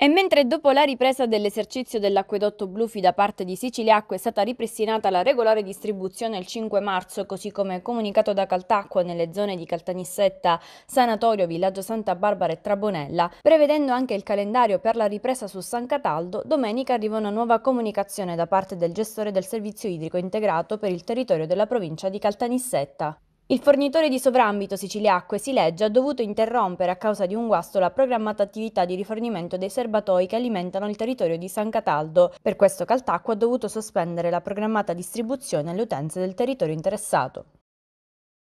E mentre dopo la ripresa dell'esercizio dell'acquedotto Blufi da parte di Siciliacqua è stata ripristinata la regolare distribuzione il 5 marzo, così come comunicato da Caltacqua nelle zone di Caltanissetta, Sanatorio, Villaggio Santa Barbara e Trabonella, prevedendo anche il calendario per la ripresa su San Cataldo, domenica arriva una nuova comunicazione da parte del gestore del servizio idrico integrato per il territorio della provincia di Caltanissetta. Il fornitore di sovrambito Siciliacque Sileggia ha dovuto interrompere a causa di un guasto la programmata attività di rifornimento dei serbatoi che alimentano il territorio di San Cataldo. Per questo Caltacqua ha dovuto sospendere la programmata distribuzione alle utenze del territorio interessato.